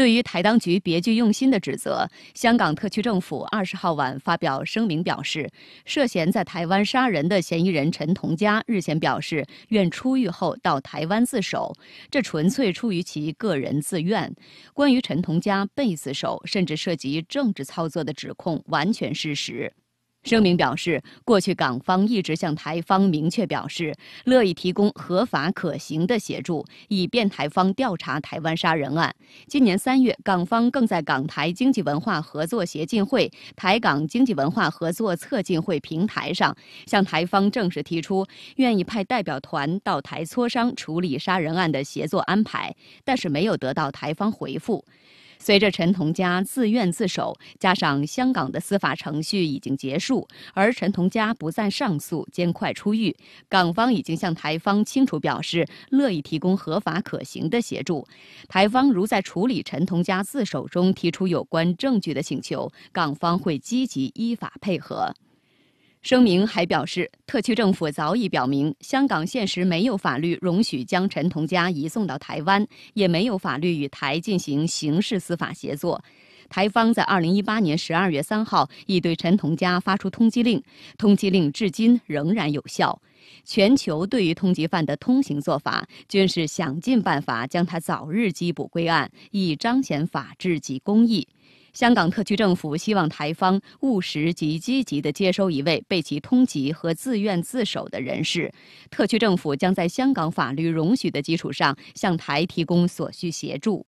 对于台当局别具用心的指责，香港特区政府二十号晚发表声明表示，涉嫌在台湾杀人的嫌疑人陈同佳日前表示愿出狱后到台湾自首，这纯粹出于其个人自愿。关于陈同佳被自首甚至涉及政治操作的指控，完全事实。声明表示，过去港方一直向台方明确表示，乐意提供合法可行的协助，以便台方调查台湾杀人案。今年三月，港方更在港台经济文化合作协进会、台港经济文化合作策进会平台上，向台方正式提出愿意派代表团到台磋商处理杀人案的协作安排，但是没有得到台方回复。随着陈同佳自愿自首，加上香港的司法程序已经结束，而陈同佳不再上诉，监快出狱，港方已经向台方清楚表示，乐意提供合法可行的协助。台方如在处理陈同佳自首中提出有关证据的请求，港方会积极依法配合。声明还表示，特区政府早已表明，香港现实没有法律容许将陈同佳移送到台湾，也没有法律与台进行刑事司法协作。台方在二零一八年十二月三号已对陈同佳发出通缉令，通缉令至今仍然有效。全球对于通缉犯的通行做法，均是想尽办法将他早日缉捕归案，以彰显法治及公义。香港特区政府希望台方务实及积极地接收一位被其通缉和自愿自首的人士，特区政府将在香港法律容许的基础上，向台提供所需协助。